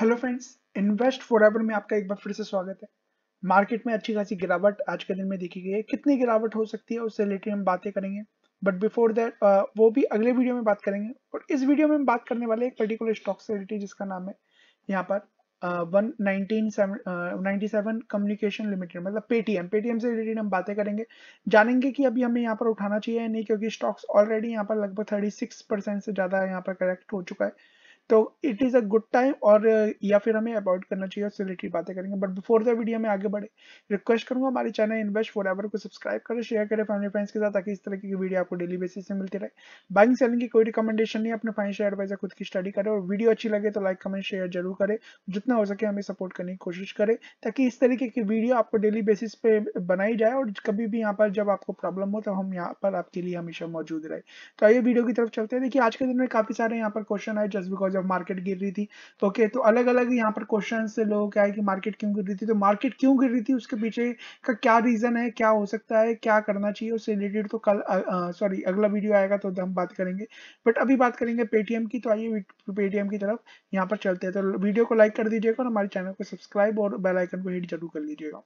hello friends invest forever में आपका एक बार फिर से स्वागत है मार्केट में अच्छी खासी गिरावट आज के दिन में देखी गई है कितनी गिरावट हो सकती है उससे रिलेटेड हम बातें करेंगे बट बिफोर दैट वो भी अगले वीडियो में बात करेंगे और इस वीडियो में हम बात करने वाले एक पर्टिकुलर स्टॉक से रिलेटेड जिसका नाम है यहाँ पर one nineteen seven communication limited मतलब पेटीएम पेटीएम से रिलेटेड हम बातें करेंगे जानेंगे कि अभी हमें यहाँ पर उठाना चाहिए नहीं क्योंकि स्टॉक्स ऑलरेडी यहाँ पर लगभग थर्टी सिक्स परसेंट से ज़्यादा यहाँ पर करेक्ट हो चुका है तो it is a good time और या फिर हमें अवॉइड करना चाहिए उससे रिलेटेड बातें करेंगे बट बिफोर द वीडियो में आगे बढ़े रिक्वेस्ट करूंगा हमारे चैनल इन्वेस्ट फॉर एवर को सब्सक्राइब करें शेयर करें फैमिली फ्रेंड्स के साथ ताकि इस तरह की वीडियो आपको डेली बेसिस से मिलती रहे बाइंग सेलिंग की कोई रिकमेंडेशन नहीं अपने फाइनेंशियल एडवाइजर खुद की स्टडी करें और वीडियो अच्छी लगे तो लाइक कमेंट शेयर जरूर करें जितना हो सके हमें सपोर्ट करने की कोशिश करें ताकि इस तरीके की वीडियो आपको डेली बेसिस पे बनाई जाए और कभी भी यहाँ पर जब आपको प्रॉब्लम हो तो हम यहाँ पर आपके लिए हमेशा मौजूद रहे तो आइए वीडियो की तरफ चलते हैं देखिए आज के दिन में काफी सारे यहाँ पर क्वेश्चन आए जस्ट बिकॉज जब मार्केट गिर रही थी ओके तो, तो अलग अलग यहाँ पर क्वेश्चन से लोग क्या है कि मार्केट क्यों गिर रही थी तो मार्केट क्यों गिर रही थी उसके पीछे का क्या रीजन है क्या हो सकता है क्या करना चाहिए उससे रिलेटेड तो कल सॉरी अगला वीडियो आएगा तो हम बात करेंगे बट अभी बात करेंगे पेटीएम की तो आइए पेटीएम की तरफ यहाँ पर चलते हैं तो वीडियो को लाइक कर दीजिएगा और हमारे चैनल को सब्सक्राइब और बेलाइकन को हिट जरूर कर लीजिएगा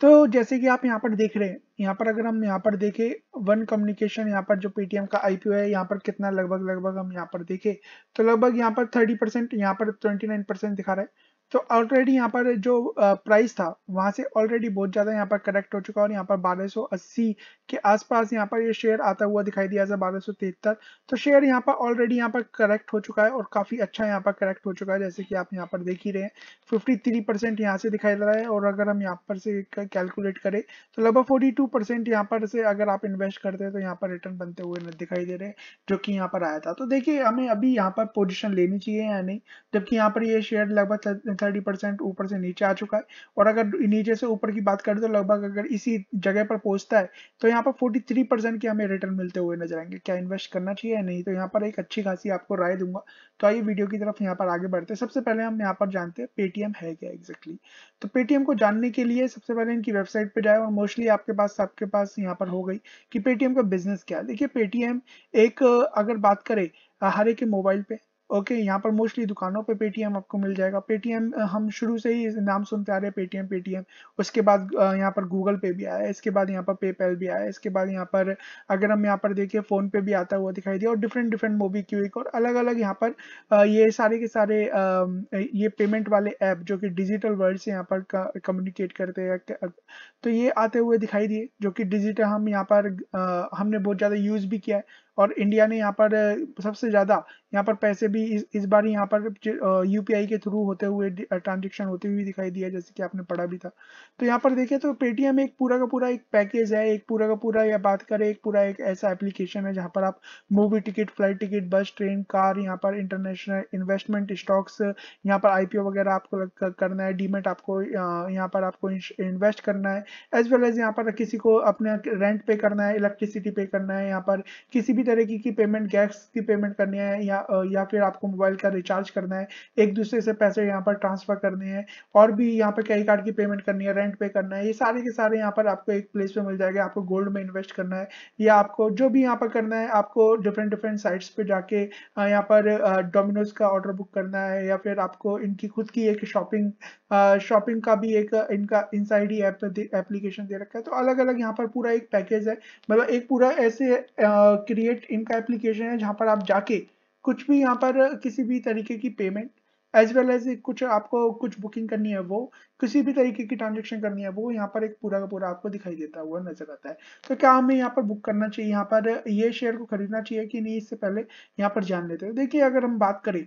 तो जैसे कि आप यहाँ पर देख रहे हैं यहाँ पर अगर हम यहाँ पर देखें वन कम्युनिकेशन यहाँ पर जो पेटीएम का आईपीओ है यहाँ पर कितना लगभग लगभग हम यहाँ पर देखें तो लगभग यहाँ पर थर्टी परसेंट यहाँ पर ट्वेंटी नाइन परसेंट दिखा रहा है तो ऑलरेडी यहाँ पर जो प्राइस था वहां से ऑलरेडी बहुत ज़्यादा यहाँ पर करेक्ट हो चुका है और यहाँ पर 1280 के आसपास यहाँ पर ये यह शेयर आता हुआ दिखाई दिया था बारह तो शेयर यहाँ पर ऑलरेडी यहाँ पर करेक्ट हो चुका है और काफ़ी अच्छा यहाँ पर करेक्ट हो चुका है जैसे कि आप यहाँ पर देख ही रहे हैं फिफ्टी थ्री परसेंट यहाँ से दिखाई दे रहा है और अगर हम यहाँ पर से कैलकुलेट करें तो लगभग फोर्टी टू परसेंट यहाँ पर से अगर आप इन्वेस्ट करते हैं तो यहाँ पर रिटर्न बनते हुए दिखाई दे रहे हैं जो कि यहाँ पर आया था तो देखिए हमें अभी यहाँ पर पोजिशन लेनी चाहिए या नहीं जबकि यहाँ पर ये शेयर लगभग से थर्टी परसेंट ऊपर से नीचे आ चुका है और अगर नीचे से ऊपर की बात करें तो लगभग अगर इसी जगह पर पहुंचता है तो यहाँ पर फोर्टी थ्री परसेंट के हमें रिटर्न मिलते हुए नजर आएंगे क्या इन्वेस्ट करना चाहिए या नहीं तो यहाँ पर एक अच्छी खासी आपको राय दूंगा तो आइए वीडियो की तरफ यहाँ पर आगे बढ़ते हैं सबसे पहले हम यहाँ पर जानते हैं पेटीएम है क्या एक्जैक्टली तो पेटीएम को जानने के लिए सबसे पहले इनकी वेबसाइट पर जाए और मोस्टली आपके पास आपके पास यहाँ पर हो गई कि पेटीएम का बिजनेस क्या है देखिए पेटीएम एक अगर बात करें हर एक मोबाइल पे ओके यहाँ पर मोस्टली दुकानों पे पेटीएम आपको मिल जाएगा पेटीएम हम शुरू से ही नाम सुनते आ रहे हैं पेटीएम पेटीएम उसके बाद यहाँ पर गूगल पे भी आया इसके बाद यहाँ पर पेपैल भी आया इसके बाद यहाँ पर अगर हम यहाँ पर देखें फोन पे भी आता हुआ दिखाई दिया और डिफरेंट डिफरेंट मोबी क्यूक और अलग अलग यहाँ पर ये सारे के सारे ये पेमेंट वाले ऐप जो कि डिजिटल वर्ल्ड से यहाँ पर कम्युनिकेट करते हैं तो ये आते हुए दिखाई दिए जो कि डिजिटल हम यहाँ पर हमने बहुत ज़्यादा यूज़ भी किया है और इंडिया ने यहाँ पर सबसे ज़्यादा यहाँ पर पैसे भी इस, इस बार यहाँ पर यूपीआई के थ्रू होते हुए ट्रांजेक्शन होते हुए दिखाई दिया जैसे कि आपने पढ़ा भी था तो यहाँ पर देखिए तो पेटीएम एक पूरा का पूरा एक पैकेज है एक पूरा का पूरा या बात करें एक पूरा एक ऐसा एप्लीकेशन है जहाँ पर आप movie ticket flight ticket bus train car यहाँ पर इंटरनेशनल इन्वेस्टमेंट स्टॉक्स यहाँ पर आईपीओ वगैरह आपको करना है डीमेट आपको यहाँ पर आपको इन्वेस्ट करना है एज वेल एज यहाँ पर किसी को अपने रेंट पे करना है इलेक्ट्रिसिटी पे करना है यहाँ पर किसी भी भी तरीके की पेमेंट गैस की पेमेंट करनी है या या फिर आपको मोबाइल का रिचार्ज करना है एक दूसरे से पैसे यहाँ पर ट्रांसफर करने हैं और भी यहाँ पर कई कार्ड की पेमेंट करनी है रेंट पे करना है ये सारे के सारे यहाँ पर आपको एक प्लेस पे मिल जाएगा आपको गोल्ड में इन्वेस्ट करना है या आपको जो भी यहाँ पर करना है आपको डिफरेंट डिफरेंट साइट्स पे जाके यहाँ पर डोमिनोज का ऑर्डर बुक करना है या फिर आपको इनकी खुद की एक शॉपिंग शॉपिंग का भी एक इनका इनसाइड ही ऐप एप्लीकेशन दे रखा है तो अलग अलग यहाँ पर पूरा एक पैकेज है मतलब एक पूरा ऐसे क्रिएट इनका एप्लीकेशन है जहाँ पर आप जाके कुछ भी यहाँ पर किसी भी तरीके की पेमेंट एज वेल एज कुछ आपको कुछ बुकिंग करनी है वो किसी भी तरीके की ट्रांजेक्शन करनी है वो यहाँ पर एक पूरा का पूरा आपको दिखाई देता हुआ नजर आता है तो क्या हमें यहाँ पर बुक करना चाहिए यहाँ पर ये शेयर को खरीदना चाहिए कि नहीं इससे पहले यहाँ पर जान लेते हैं देखिए अगर हम बात करें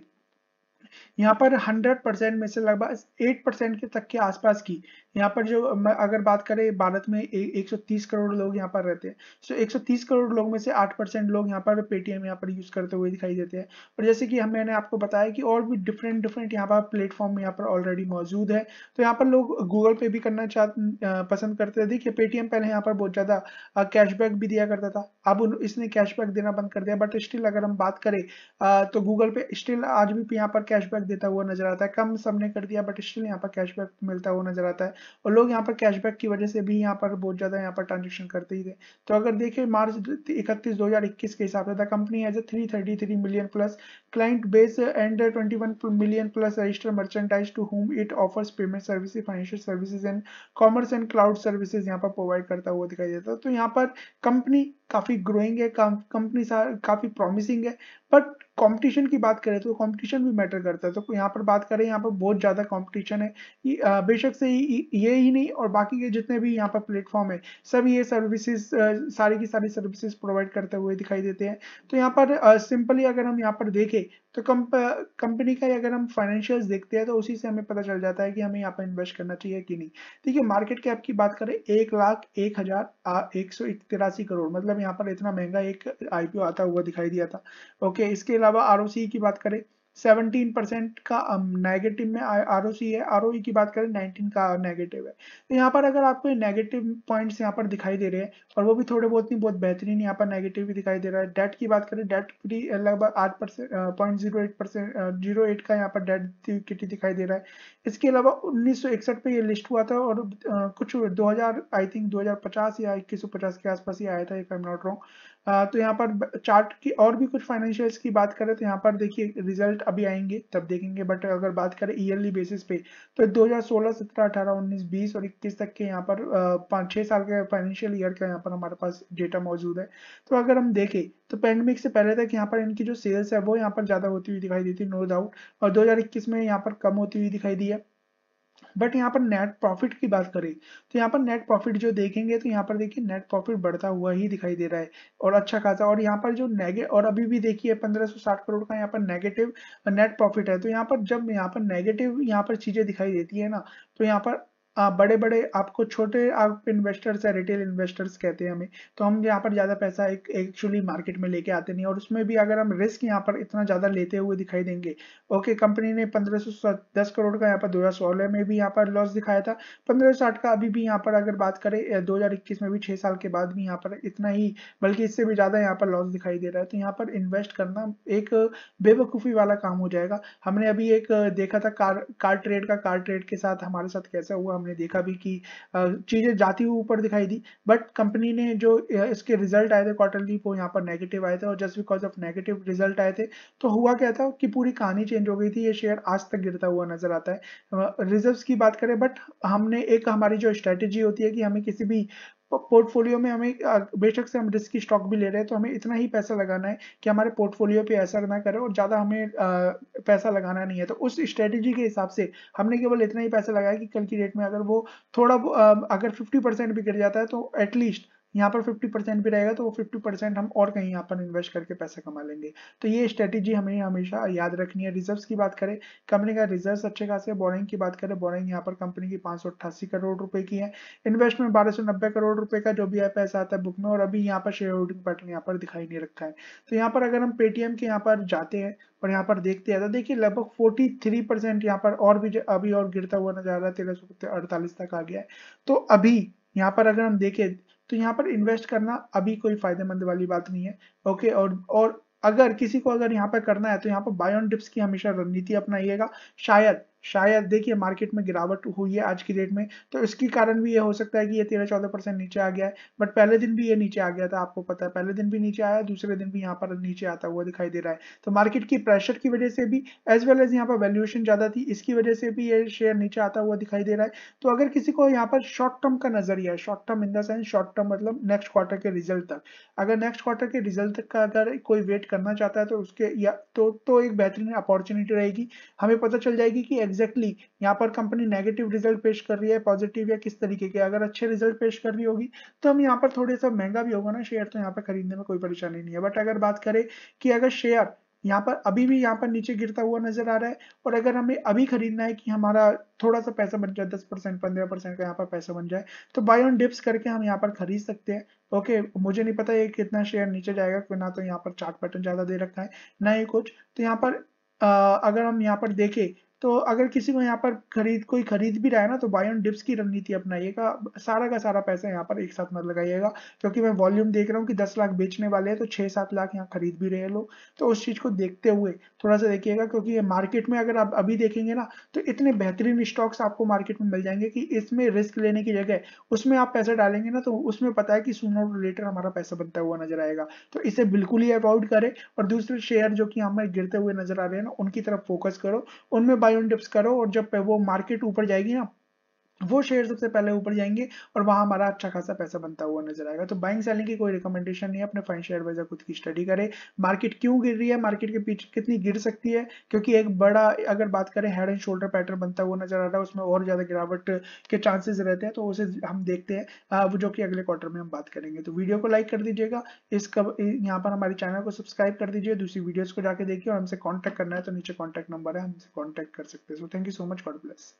यहाँ पर 100 परसेंट में से लगभग 8 परसेंट के तक के आसपास की यहाँ पर जो अगर बात करें भारत में ए, 130 करोड़ लोग यहाँ पर रहते हैं सो so, 130 करोड़ लोग में से 8 परसेंट लोग यहाँ पर पेटीएम यहाँ पर यूज करते हुए दिखाई देते हैं और जैसे कि हम मैंने आपको बताया कि और भी डिफरेंट डिफरेंट यहाँ पर प्लेटफॉर्म यहाँ पर ऑलरेडी मौजूद है तो यहाँ पर लोग गूगल पे भी करना चाह पसंद करते हैं देखिए पेटीएम पहले यहाँ पर बहुत ज़्यादा कैशबैक भी दिया करता था अब इसने कैशबैक देना बंद कर दिया बट स्टिल अगर हम बात करें तो गूगल पे स्टिल आज भी यहाँ पर कैश कैशबैक देता हुआ नजर आता है कम सबने कर दिया बट स्टिल यहाँ पर कैशबैक मिलता हुआ नजर आता है और लोग यहाँ पर कैशबैक की वजह से भी यहाँ पर बहुत ज़्यादा यहाँ पर ट्रांजेक्शन करते ही थे तो अगर देखें मार्च इकतीस दो के हिसाब से company has a three million plus client base and twenty million plus register merchandise to whom it offer payment service financial services and commerce and cloud services यहाँ पर प्रोवाइड करता हुआ दिखाई देता है तो यहाँ पर कंपनी काफ़ी ग्रोइंग है कंपनीज काफ़ी प्रॉमिसिंग है बट कंपटीशन की बात करें तो कंपटीशन भी मैटर करता है तो यहाँ पर बात करें यहाँ पर बहुत ज़्यादा कंपटीशन है बेशक से ये ही नहीं और बाकी के जितने भी यहाँ पर प्लेटफॉर्म है सब ये सर्विसेज सारी की सारी सर्विसेज प्रोवाइड करते हुए दिखाई देते हैं तो यहाँ पर सिंपली अगर हम यहाँ पर देखें तो कंपनी का अगर हम फाइनेंशियल देखते हैं तो उसी से हमें पता चल जाता है कि हमें यहाँ पर इन्वेस्ट करना चाहिए कि नहीं ठीक है मार्केट कैप की बात करें एक लाख एक हजार एक सौ तिरासी करोड़ मतलब यहाँ पर इतना महंगा एक आईपीओ आता हुआ दिखाई दिया था ओके इसके अलावा आर e की बात करें 17 परसेंट का नेगेटिव um, में आर ओ सी है आर ओ e की बात करें 19 का नेगेटिव है तो यहाँ पर अगर आपको नेगेटिव पॉइंट्स यहाँ पर दिखाई दे रहे हैं और वो भी थोड़े बहुत नहीं बहुत बेहतरीन यहाँ पर नेगेटिव भी दिखाई दे रहा है डेट की बात करें डेट भी लगभग आठ percent point zero eight percent zero eight का यहाँ पर डेट इक्विटी दिखाई दे रहा है इसके अलावा उन्नीस सौ इकसठ पे ये लिस्ट हुआ था और uh, कुछ दो हजार आई थिंक दो हजार पचास या इक्कीस सौ पचास के आसपास ही आया था if I am not wrong तो यहाँ पर चार्ट की और भी कुछ फाइनेंशियल्स की बात करें तो यहाँ पर देखिए रिजल्ट अभी आएंगे तब देखेंगे बट अगर बात करें ईयरली बेसिस पे तो 2016, 17, 18, 19, 20 और 21 तक के यहाँ पर पाँच छः साल के फाइनेंशियल ईयर का यहाँ पर हमारे पास डेटा मौजूद है तो अगर हम देखें तो पेंडेमिक से पहले तक यहाँ पर इनकी जो सेल्स है वो यहाँ पर ज़्यादा होती हुई दिखाई दी थी नो डाउट और दो में यहाँ पर कम होती हुई दिखाई दी है बट यहाँ पर नेट प्रॉफिट की बात करें तो यहाँ पर नेट प्रॉफिट जो देखेंगे तो यहाँ पर देखिए नेट प्रॉफिट बढ़ता हुआ ही दिखाई दे रहा है और अच्छा खासा और यहाँ पर जो नेगेटिव और अभी भी देखिए 1560 करोड़ का यहाँ पर नेगेटिव नेट प्रॉफिट है तो यहाँ पर जब यहाँ पर नेगेटिव यहाँ पर चीजें दिखाई देती है ना तो यहाँ पर बड़े बड़े आपको छोटे आप इन्वेस्टर्स या रिटेल इन्वेस्टर्स कहते हैं हमें तो हम यहाँ पर ज़्यादा पैसा एक एक्चुअली मार्केट में लेके आते नहीं और उसमें भी अगर हम रिस्क यहाँ पर इतना ज़्यादा लेते हुए दिखाई देंगे ओके कंपनी ने पंद्रह दस करोड़ का यहाँ पर दो में भी यहाँ पर लॉस दिखाया था पंद्रह का अभी भी यहाँ पर अगर बात करें दो में भी छह साल के बाद भी यहाँ पर इतना ही बल्कि इससे भी ज़्यादा यहाँ पर लॉस दिखाई दे रहा है तो यहाँ पर इन्वेस्ट करना एक बेवकूफ़ी वाला काम हो जाएगा हमने अभी एक देखा था कार कार ट्रेड का कार ट्रेड के साथ हमारे साथ कैसा हुआ हमने हमने देखा भी कि चीज़ें जाती हुई ऊपर दिखाई दी बट कंपनी ने जो इसके रिजल्ट आए थे क्वार्टरली वो यहाँ पर नेगेटिव आए थे और just because of negative result आए थे तो हुआ क्या था कि पूरी कहानी चेंज हो गई थी ये शेयर आज तक गिरता हुआ नजर आता है रिजर्व की बात करें बट हमने एक हमारी जो स्ट्रेटेजी होती है कि हमें किसी भी पोर्टफोलियो तो में हमें बेशक से हम की स्टॉक भी ले रहे हैं तो हमें इतना ही पैसा लगाना है कि हमारे पोर्टफोलियो पे असर ना करे और ज़्यादा हमें पैसा लगाना नहीं है तो उस स्ट्रेटेजी के हिसाब से हमने केवल इतना ही पैसा लगाया कि कल की डेट में अगर वो थोड़ा अगर फिफ्टी भी गिर जाता है तो एटलीस्ट यहाँ पर 50 परसेंट भी रहेगा तो वो 50 परसेंट हम और कहीं यहाँ पर इन्वेस्ट करके पैसा कमा लेंगे तो ये स्ट्रेटेजी हमें हमेशा याद रखनी है रिजर्व की बात करें कंपनी का रिजर्व अच्छे खासे बोरिंग की बात करें बोरिंग यहाँ पर कंपनी की पांच करोड़ रुपए की है इन्वेस्टमेंट बारह करोड़ रुपए का जो भी है पैसा आता है बुक में और अभी यहाँ पर शेयर होल्डिंग पैटर्न यहाँ पर दिखाई नहीं रखा है तो यहाँ पर अगर हम पेटीएम के यहाँ पर जाते हैं और यहाँ पर देखते हैं तो देखिए लगभग 43 परसेंट यहाँ पर और भी अभी और गिरता हुआ नजर आ रहा है तेरह सौ अड़तालीस तक आ गया है तो अभी यहाँ पर अगर हम देखें तो यहाँ पर इन्वेस्ट करना अभी कोई फायदेमंद वाली बात नहीं है ओके और और अगर किसी को अगर यहाँ पर करना है तो यहाँ पर बायोन डिप्स की हमेशा रणनीति अपनाइएगा शायद शायद देखिए मार्केट में गिरावट हुई है आज की डेट में तो इसके कारण भी ये हो सकता है कि ये तेरह चौदह परसेंट नीचे आ गया है बट पहले दिन भी ये नीचे आ गया था आपको पता है पहले दिन भी नीचे आया दूसरे दिन भी यहाँ पर नीचे आता हुआ दिखाई दे रहा है तो मार्केट की प्रेशर की वजह से भी एज वेल एज यहाँ पर वैल्यूएशन ज्यादा थी इसकी वजह से भी ये शेयर नीचे आता हुआ दिखाई दे रहा है तो अगर किसी को यहाँ पर शॉर्ट टर्म का नजरिया है short term in the sense short term मतलब नेक्स्ट क्वार्टर के रिजल्ट तक अगर नेक्स्ट क्वार्टर के रिजल्ट तक का अगर कोई वेट करना चाहता है तो उसके या तो, तो एक बेहतरीन अपॉर्चुनिटी रहेगी हमें पता चल जाएगी कि एग्जैक्टली exactly यहाँ पर कंपनी नेगेटिव रिजल्ट पेश कर रही है पॉजिटिव या किस तरीके के अगर अच्छे रिजल्ट पेश कर रही होगी तो हम यहाँ पर थोड़े सा महंगा भी होगा ना शेयर तो यहाँ पर खरीदने में कोई परेशानी नहीं है बट अगर बात करें कि अगर शेयर यहाँ पर अभी भी यहाँ पर नीचे गिरता हुआ नजर आ रहा है और अगर हमें अभी खरीदना है कि हमारा थोड़ा सा पैसा बन जाए दस परसेंट पंद्रह परसेंट का यहाँ पर पैसा बन जाए तो बाय ऑन डिप्स करके हम यहाँ पर खरीद सकते हैं ओके मुझे नहीं पता ये कितना शेयर नीचे जाएगा क्योंकि ना तो यहाँ पर चार्ट पैटर्न ज्यादा दे रखा है ना ही कुछ तो यहाँ पर आ, अगर हम यहाँ पर देखें तो अगर किसी को यहाँ पर खरीद कोई खरीद भी रहा है ना तो बाय ऑन डिप्स की रणनीति अपनाइएगा सारा का सारा पैसा यहाँ पर एक साथ मत लगाइएगा क्योंकि मैं वॉल्यूम देख रहा हूँ कि दस लाख बेचने वाले हैं तो छः सात लाख यहाँ खरीद भी रहे हैं लोग तो उस चीज़ को देखते हुए थोड़ा सा देखिएगा क्योंकि ये मार्केट में अगर आप अभी देखेंगे ना तो इतने बेहतरीन स्टॉक्स आपको मार्केट में मिल जाएंगे कि इसमें रिस्क लेने की जगह उसमें आप पैसा डालेंगे ना तो उसमें पता है कि सुनो रिलेटेड हमारा पैसा बनता हुआ नजर आएगा तो इसे बिल्कुल ही अवॉइड करें और दूसरे शेयर जो कि हमें गिरते हुए नजर आ रहे हैं ना उनकी तरफ फोकस करो उनमें बाय ऑन डिप्स करो और जब वो मार्केट ऊपर जाएगी ना वो शेयर सबसे पहले ऊपर जाएंगे और वहां हमारा अच्छा खासा पैसा बनता हुआ नजर आएगा तो बाइंग सेलिंग की कोई रिकमेंडेशन नहीं है अपने फाइन शेयर बाजार खुद की स्टडी करें मार्केट क्यों गिर रही है मार्केट के पीछे कितनी गिर सकती है क्योंकि एक बड़ा अगर बात करें हेड एंड शोल्डर पैटर्न बनता हुआ नजर आ रहा है उसमें और ज्यादा गिरावट के चांसेस रहते हैं तो उसे हम देखते हैं जो कि अगले क्वार्टर में हम बात करेंगे तो वीडियो को लाइक कर दीजिएगा इस यहाँ पर हमारे चैनल को सब्सक्राइब कर दीजिए दूसरी वीडियोज को जाकर देखिए और हमसे कॉन्टैक्ट करना है तो नीचे कॉन्टैक्ट नंबर है हमसे कॉन्टैक्ट कर सकते हैं so thank you so much God bless